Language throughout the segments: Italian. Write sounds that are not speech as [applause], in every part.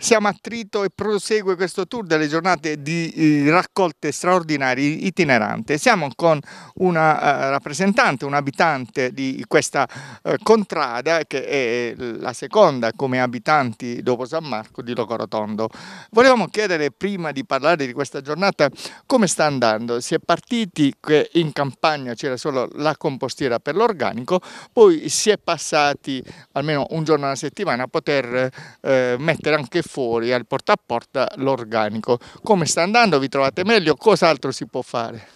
siamo a Trito e prosegue questo tour delle giornate di eh, raccolte straordinarie itinerante. Siamo con una eh, rappresentante, un abitante di questa eh, contrada che è la seconda come abitanti dopo San Marco di Locorotondo. Volevamo chiedere prima di parlare di questa giornata come sta andando. Si è partiti che in campagna c'era solo la compostiera per l'organico, poi si è passati almeno un giorno alla settimana a poter eh, mettere anche fuori al porta a porta l'organico. Come sta andando? Vi trovate meglio? Cos'altro si può fare?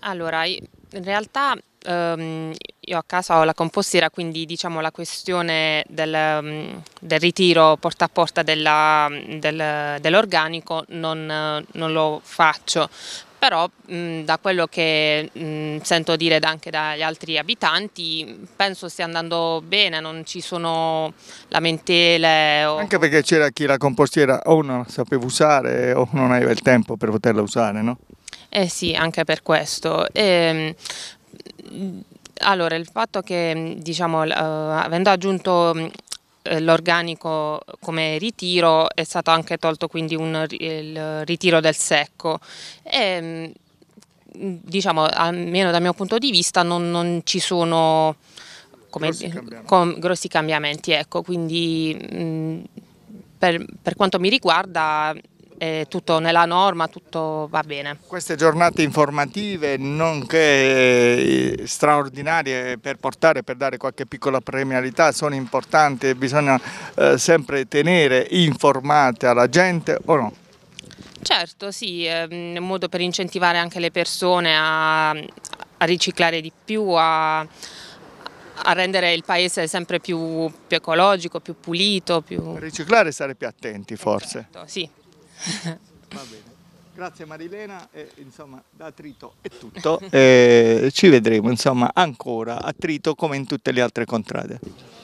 Allora, in realtà ehm, io a casa ho la compostiera, quindi diciamo la questione del, mm, del ritiro porta a porta dell'organico non, non, lo faccio, però mh, da quello che mh, sento dire anche dagli altri abitanti penso stia andando bene, non ci sono lamentele. O... Anche perché c'era chi la compostiera o non la sapeva usare o non aveva il tempo per poterla usare, no? Eh sì, anche per questo. E, ehm, allora, il fatto che, diciamo, eh, avendo aggiunto eh, l'organico come ritiro è stato anche tolto quindi un, il ritiro del secco e ehm, diciamo almeno dal mio punto di vista non, non ci sono come, grossi, cambiamenti. Com, grossi cambiamenti ecco quindi mh, mm, per, per quanto mi riguarda è tutto nella norma, tutto va bene. Queste giornate informative nonché eh, straordinarie per portare, per dare qualche piccola premialità sono importanti e bisogna eh, sempre tenere informata la gente o no? Certo, sì, è ehm, un modo per incentivare anche le persone a, a riciclare di più, a, a rendere il paese sempre più, più, ecologico, più pulito. Più... Riciclare e stare più attenti forse. Certo, sì. Va bene. Grazie Marilena, e, insomma da Trito è tutto, e eh, ci vedremo insomma ancora a Trito come in tutte le altre contrade.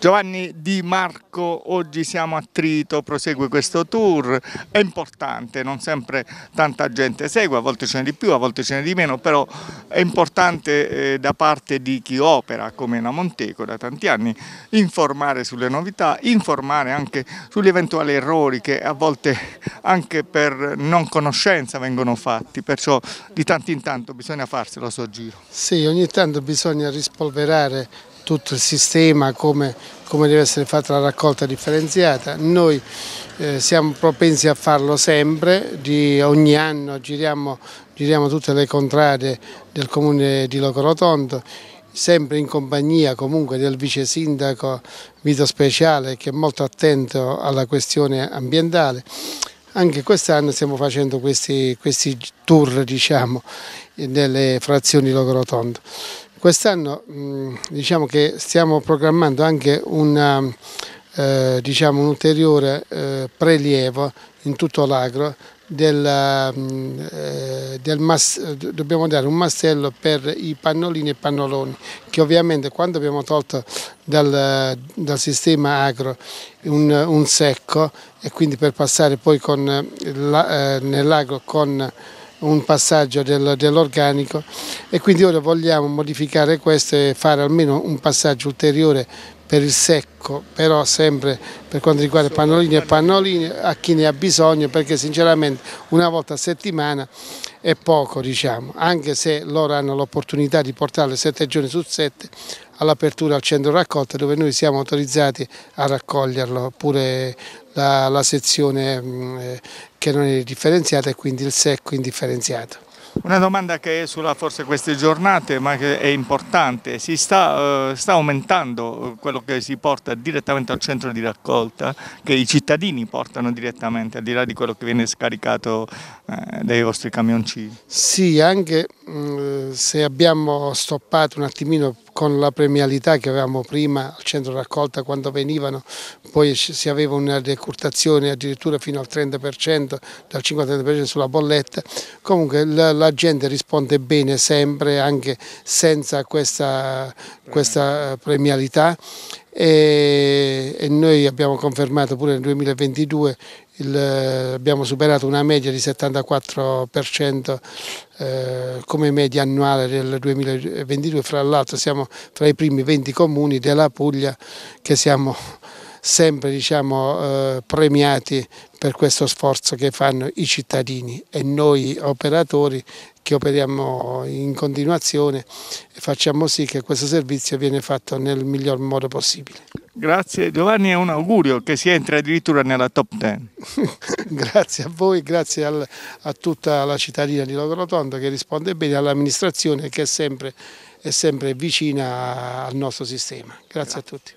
Giovanni Di Marco, oggi siamo a Trito, prosegue questo tour, è importante, non sempre tanta gente segue, a volte ce n'è di più, a volte ce n'è di meno, però è importante eh, da parte di chi opera come la Monteco da tanti anni informare sulle novità, informare anche sugli eventuali errori che a volte anche per non conoscenza vengono fatti, perciò di tanto in tanto bisogna farselo a suo giro. Sì, ogni tanto bisogna rispolverare tutto il sistema, come, come deve essere fatta la raccolta differenziata. Noi eh, siamo propensi a farlo sempre, di ogni anno giriamo, giriamo tutte le contrade del comune di Locorotondo sempre in compagnia comunque del vice sindaco Vito Speciale che è molto attento alla questione ambientale. Anche quest'anno stiamo facendo questi, questi tour diciamo, nelle frazioni Logorotondo. Quest'anno mm, diciamo che stiamo programmando anche una, um, eh, diciamo, un ulteriore eh, prelievo in tutto l'agro del, mm, eh, del dobbiamo dare un mastello per i pannolini e pannoloni che ovviamente quando abbiamo tolto dal, dal sistema agro un, un, secco e quindi per passare poi eh, eh, nell'agro con un passaggio del, dell'organico e quindi ora vogliamo modificare questo e fare almeno un passaggio ulteriore per il secco, però sempre per quanto riguarda pannolini e pannolini a chi ne ha bisogno perché sinceramente una volta a settimana è poco diciamo, anche se loro hanno l'opportunità di portarle sette giorni su sette, all'apertura al centro raccolta dove noi siamo autorizzati a raccoglierlo, pure la, la sezione mh, mm, eh, che non è differenziata e quindi il secco indifferenziato. Una domanda che è sulla forse queste giornate ma che è importante, si sta, eh, sta, aumentando quello che si porta direttamente al centro di raccolta, che i cittadini portano direttamente, al di là di quello che viene scaricato eh, dai vostri camioncini? Sì, anche mh, mm, se abbiamo stoppato un attimino con la premialità che avevamo prima al centro raccolta quando venivano, poi si aveva una decurtazione addirittura fino al 30%, dal 5 al 30% sulla bolletta, comunque la, la, gente risponde bene sempre anche senza questa, questa premialità e, e noi abbiamo confermato pure nel 2022 il, abbiamo superato una media di 74% eh, come media annuale del 2022, fra l'altro siamo tra i primi 20 comuni della Puglia che siamo sempre diciamo, eh, premiati per questo sforzo che fanno i cittadini e noi operatori che operiamo in continuazione e facciamo sì che questo servizio viene fatto nel miglior modo possibile. Grazie Giovanni è un augurio che si entri addirittura nella top 10. [laughs] grazie a voi, grazie al, a tutta la cittadina di Logorotondo che risponde bene all'amministrazione che è sempre, è sempre vicina al nostro sistema. grazie. grazie. a tutti.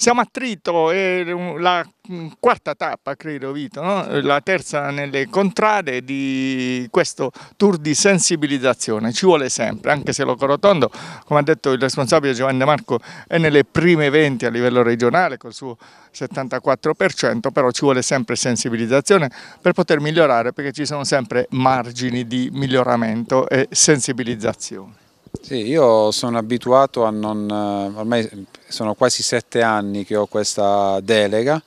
Siamo a Trito, è la mm, quarta tappa credo Vito, no? la terza nelle contrade di questo tour di sensibilizzazione, ci vuole sempre, anche se Locorotondo, come ha detto il responsabile Giovanni Marco, è nelle prime 20 a livello regionale col suo 74%, però ci vuole sempre sensibilizzazione per poter migliorare perché ci sono sempre margini di miglioramento e sensibilizzazione. Sì, io sono abituato a non, eh, ormai sono quasi sette anni che ho questa delega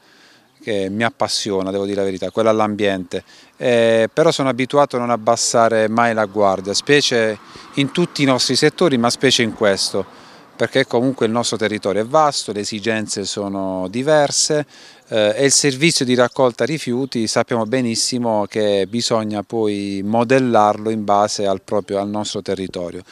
che mi appassiona, devo dire la verità, quella all'ambiente, eh, però sono abituato a non abbassare mai la guardia, specie in tutti i nostri settori, ma specie in questo, perché comunque il nostro territorio è vasto, le esigenze sono diverse, e eh, il servizio di raccolta rifiuti sappiamo benissimo che bisogna poi modellarlo in base al, proprio, al nostro territorio.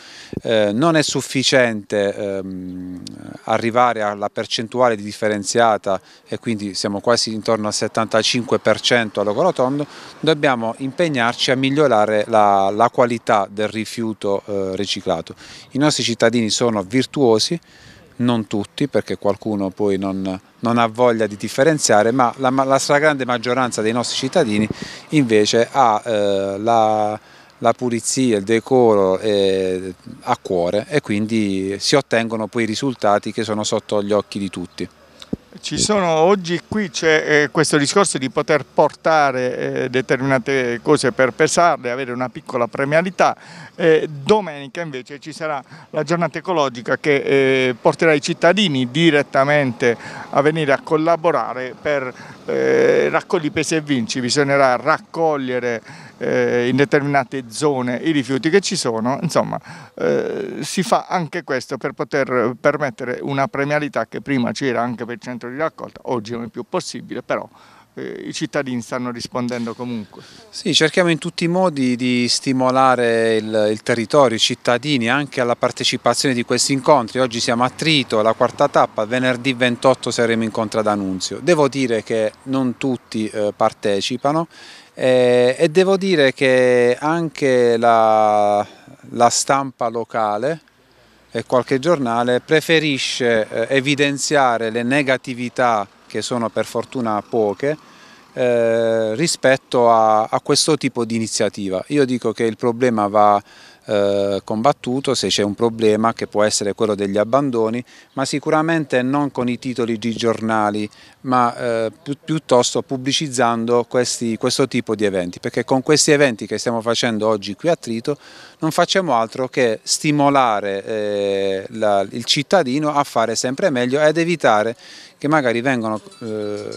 Eh, non è sufficiente ehm, arrivare alla percentuale differenziata e quindi siamo quasi intorno al 75% allo Colotondo, dobbiamo impegnarci a migliorare la, la qualità del rifiuto eh, riciclato. I nostri cittadini sono virtuosi, non tutti perché qualcuno poi non, non ha voglia di differenziare, ma la, la, stragrande maggioranza dei nostri cittadini invece ha eh, la, la, pulizia, il decoro eh, a cuore e quindi si ottengono poi i risultati che sono sotto gli occhi di tutti. Ci sono oggi qui c'è eh, questo discorso di poter portare eh, determinate cose per pesarle, avere una piccola premialità, eh, domenica invece ci sarà la giornata ecologica che eh, porterà i cittadini direttamente a venire a collaborare per eh, raccogli pesi e vinci, bisognerà raccogliere eh, in determinate zone i rifiuti che ci sono, insomma eh, si fa anche questo per poter permettere una premialità che prima c'era anche per il centro di raccolta, oggi non è più possibile però eh, i cittadini stanno rispondendo comunque. Sì, cerchiamo in tutti i modi di stimolare il, il, territorio, i cittadini anche alla partecipazione di questi incontri. Oggi siamo a Trito, la quarta tappa, venerdì 28 saremo incontro ad Annunzio. Devo dire che non tutti eh, partecipano eh, e devo dire che anche la, la stampa locale e qualche giornale preferisce eh, evidenziare le negatività che sono per fortuna poche, eh, rispetto a, a, questo tipo di iniziativa. Io dico che il problema va eh, combattuto se c'è un problema che può essere quello degli abbandoni, ma sicuramente non con i titoli di giornali ma eh, pi piuttosto pubblicizzando questi, questo tipo di eventi, perché con questi eventi che stiamo facendo oggi qui a Trito non facciamo altro che stimolare eh, la, il cittadino a fare sempre meglio ed evitare che magari vengano eh,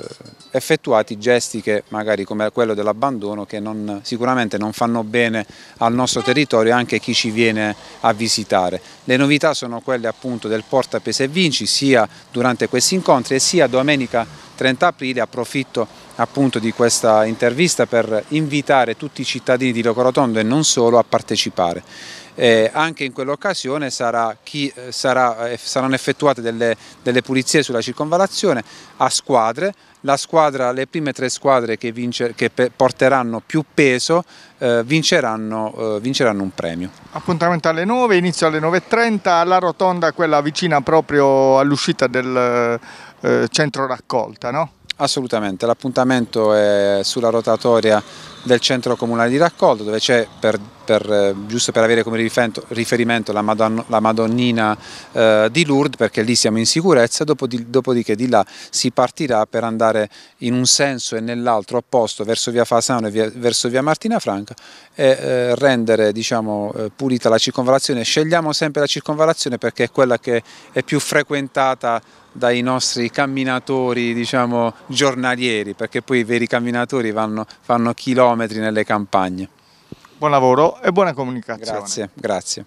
effettuati gesti che magari come quello dell'abbandono che non, sicuramente non fanno bene al nostro territorio e anche a chi ci viene a visitare. Le novità sono quelle appunto del porta pese e vinci sia durante questi incontri e sia domenica 30 aprile, approfitto appunto di questa intervista per invitare tutti i cittadini di Locorotondo e non solo a partecipare. Eh, anche in quell'occasione eh, eh, saranno effettuate delle, delle, pulizie sulla circonvalazione a squadre, la squadra, le prime tre squadre che, vince, che porteranno più peso eh, vinceranno, eh, vinceranno, un premio. Appuntamento alle 9, inizio alle 9.30, la rotonda quella vicina proprio all'uscita del eh, centro raccolta, no? Assolutamente, l'appuntamento è sulla rotatoria del centro comunale di raccolto dove c'è, per, per, eh, giusto per avere come riferimento, la, Madon la Madonnina eh, di Lourdes perché lì siamo in sicurezza, dopodiché, dopodiché di là si partirà per andare in un senso e nell'altro opposto verso via Fasano e via, verso via Martina Franca e eh, rendere diciamo, eh, pulita la circonvalazione. Scegliamo sempre la circonvalazione perché è quella che è più frequentata dai nostri camminatori diciamo, giornalieri perché poi i veri camminatori vanno, fanno chilometri chilometri nelle campagne. Buon lavoro e buona comunicazione. Grazie, grazie.